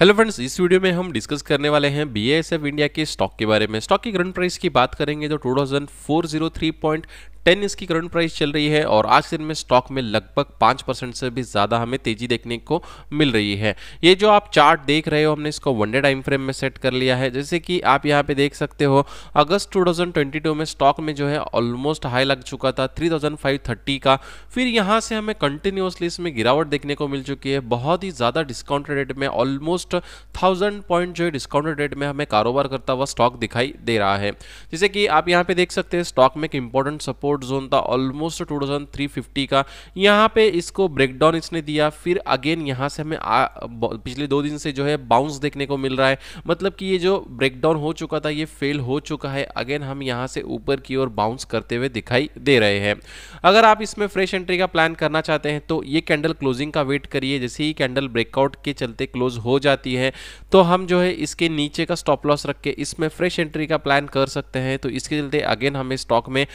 hello friends इस video में हम डिस्कस करने वाले हैं बी एस एफ इंडिया के स्टॉक के बारे में स्टॉक की करंट प्राइस की बात करेंगे तो two thousand four zero three point ten इसकी करंट प्राइस चल रही है और आज दिन में स्टॉक में लगभग पांच परसेंट से भी ज़्यादा हमें तेजी देखने को मिल रही है ये जो आप चार्ट देख रहे हो हमने इसको वनडे टाइम फ्रेम में सेट कर लिया है जैसे कि आप यहाँ पे देख सकते हो अगस्त 2022 में स्टॉक में जो है ऑलमोस्ट हाई लग चुका था 3530 का फिर यहाँ से हमें कंटिन्यूसली इसमें गिरावट देखने को मिल चुकी है बहुत ही ज़्यादा डिस्काउंट रेट में ऑलमोस्ट थाउजेंड पॉइंट जो है डिस्काउंट रेट में हमें कारोबार करता हुआ स्टॉक दिखाई दे रहा है जैसे कि आप यहाँ पे देख सकते हैं स्टॉक में एक इंपॉर्टेंट सपोर्ट सपोर्ट जोन था almost two thousand three fifty का यहाँ पे इसको ब्रेकडाउन इसने दिया फिर अगेन यहाँ से हमें आ, पिछले दो दिन से जो है बाउंस देखने को मिल रहा है मतलब कि ये जो ब्रेकडाउन हो चुका था ये फेल हो चुका है अगेन हम यहाँ से ऊपर की ओर बाउंस करते हुए दिखाई दे रहे हैं अगर आप इसमें फ्रेश एंट्री का प्लान करना चाहते हैं तो ये कैंडल क्लोजिंग का वेट करिए जैसे ही कैंडल ब्रेकआउट के चलते क्लोज हो जाती है तो हम जो है इसके नीचे का स्टॉप लॉस रख के इसमें फ्रेश एंट्री का प्लान कर सकते हैं तो इसके चलते अगेन हमें स्टॉक में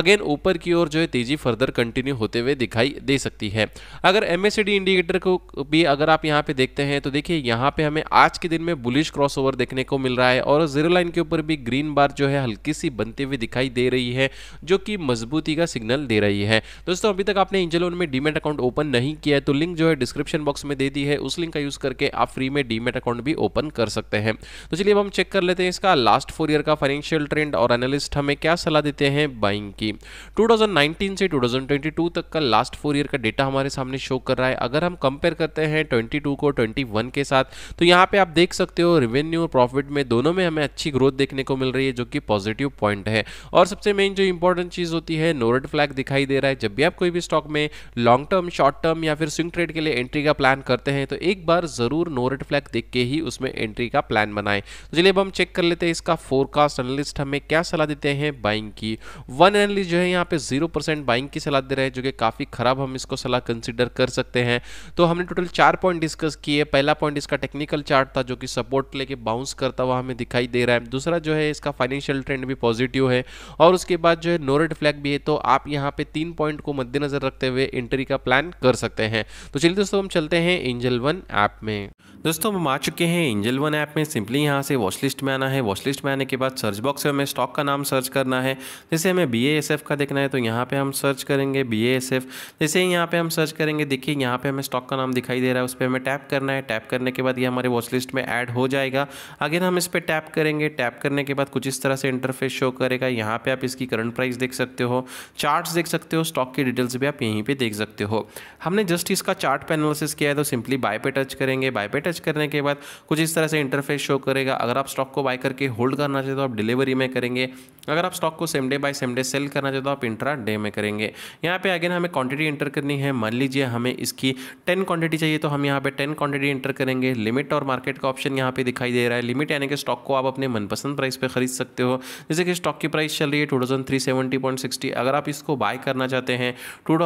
अगेन ऊपर की ओर जो है तेजी फर्दर कंटिन्यू होते हुए दिखाई दे सकती है अगर एम इंडिकेटर को भी अगर आप यहाँ पे देखते हैं तो देखिए यहाँ पे हमें आज के दिन में बुलिश क्रॉसओवर देखने को मिल रहा है और जीरो लाइन के ऊपर भी ग्रीन बार जो है हल्की सी बनती हुई दिखाई दे रही है जो कि मजबूती का सिग्नल दे रही है दोस्तों अभी तक आपने इंजलोन में डीमेट अकाउंट ओपन नहीं किया है तो लिंक जो है डिस्क्रिप्शन बॉक्स में दे दी है उस लिंक का यूज करके आप फ्री में डीमेट अकाउंट भी ओपन कर सकते हैं तो चलिए अब हम चेक कर लेते हैं इसका लास्ट फोर ईयर का फाइनेंशियल ट्रेंड और एनालिस्ट हमें क्या सलाह देते हैं बाइंग की 2019 से 2022 तक का लास्ट फोर ईयर का डेटा हमारे सामने शो कर रहा है अगर हम कंपेयर करते हैं 22 को 21 के साथ तो यहाँ पे आप देख सकते हो रेवेन्यू और प्रॉफिट में दोनों में हमें अच्छी ग्रोथ देखने को मिल रही है जो कि पॉजिटिव पॉइंट है और सबसे मेन जो इंपॉर्टेंट चीज़ होती है नोरेड फ्लैग दिखाई दे रहा है जब भी आप कोई भी स्टॉक में लॉन्ग टर्म शॉर्ट टर्म या फिर स्विंग ट्रेड के लिए एंट्री का प्लान करते हैं तो एक बार ज़रूर नोरेड फ्लैग देख के ही उसमें एंट्री का प्लान बनाए तो चलिए अब हम चेक कर लेते हैं इसका फोरकास्ट एनालिस्ट हमें क्या सलाह देते हैं बाइंग की वन एनालिस्ट जो है यहाँ पे जीरो परसेंट बाइंग की सलाह दे रहे हैं जो कि काफ़ी ख़राब हम इसको सलाह कंसिडर कर सकते हैं तो हमने टोटल चार पॉइंट डिस्कस किए पहला पॉइंट इसका टेक्निकल चार्ट था जो कि सपोर्ट लेके बाउंस करता हुआ हमें दिखाई दे रहा है दूसरा जो है इसका फाइनेंशियल ट्रेंड भी पॉजिटिव है और उसके बाद जो है नोरेड फ्लैग भी है तो आप यहाँ पे तीन पॉइंट को मद्देनजर रखते हुए एंट्री का प्लान कर सकते हैं तो चलिए दोस्तों हम चलते हैं एंजल वन ऐप में दोस्तों हम आ चुके हैं एंजल वन ऐप में सिंपली यहाँ से वॉचलिस्ट में आना है वॉचलिस्ट में आने के बाद सर्च बॉक्स में हमें स्टॉक का नाम सर्च करना है जैसे हमें बी का देखना है तो यहाँ पे हम सर्च करेंगे बी एस एफ जैसे ही यहाँ पे हम सर्च करेंगे देखिए यहाँ पे हमें स्टॉक का नाम दिखाई दे रहा है उस पर हमें टैप करना है टैप करने के बाद ये हमारे वॉच लिस्ट में ऐड हो जाएगा अगेन हम इस पर टैप करेंगे टैप करने के बाद कुछ इस तरह से इंटरफेस शो करेगा यहाँ पर आप इसकी करंट प्राइस देख सकते हो चार्ट देख सकते हो स्टॉक की डिटेल्स भी आप यहीं पर देख सकते हो हमने जस्ट इसका चार्ट पे एनालिसिस किया है तो सिंपली बाय पे टच करेंगे बाय पे टच करने के बाद कुछ इस तरह से इंटरफेस शो करेगा अगर आप स्टॉक को बाय करके होल्ड करना चाहते हो तो आप डिलीवरी में करेंगे अगर आप स्टॉक को same day buy same day sell करना चाहते ज़्यादा आप इंट्रा डे में करेंगे यहाँ पे अगेन हमें क्वांटिटी इंटर करनी है मान लीजिए हमें इसकी टेन क्वांटिटी चाहिए तो हम यहाँ पे टेन क्वांटिटी इंटर करेंगे लिमिट और मार्केट का ऑप्शन यहाँ पे दिखाई दे रहा है लिमिट यानी कि स्टॉक को आप अपने मनपसंद प्राइस पर खरीद सकते हो जैसे कि स्टॉक की प्राइस चल रही है टू अगर आप इसको बाय करना चाहते हैं टू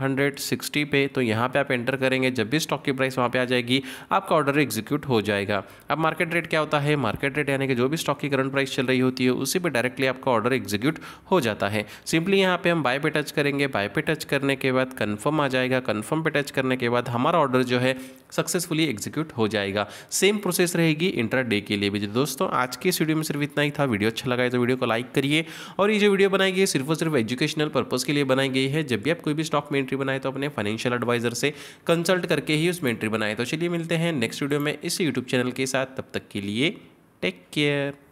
हंड्रेड सिक्सटी पे तो यहाँ पे आप एंटर करेंगे जब भी स्टॉक की प्राइस वहाँ पे आ जाएगी आपका ऑर्डर एग्जीक्यूट हो जाएगा अब मार्केट रेट क्या होता है मार्केट रेट यानी कि जो भी स्टॉक की करंट प्राइस चल रही होती है उसी पर डायरेक्टली आपका ऑर्डर एग्जीक्यूट हो जाता है सिंपली यहाँ पे हम बाय पे टच करेंगे बाय पे टच करने के बाद कन्फर्म आ जाएगा कन्फर्म पे टच करने के बाद हमारा ऑर्डर जो है सक्सेसफुली एग्जीक्यूट हो जाएगा सेम प्रोसेस रहेगी इंटर डे के लिए भी दोस्तों आज की इस वीडियो में सिर्फ इतना ही था वीडियो अच्छा लगा है तो वीडियो को लाइक करिए और ये जो वीडियो बनाई गई सिर्फ और सिर्फ एजुकेशनल पर्पज़ के लिए बनाई गई है जब भी आप कोई भी स्टॉक में एंट्री बनाए तो अपने फाइनेंशियल एडवाइजर से कंसल्ट करके ही उसमें एंट्री बनाए तो चलिए मिलते हैं नेक्स्ट वीडियो में इस यूट्यूब चैनल के साथ तब तक के लिए टेक केयर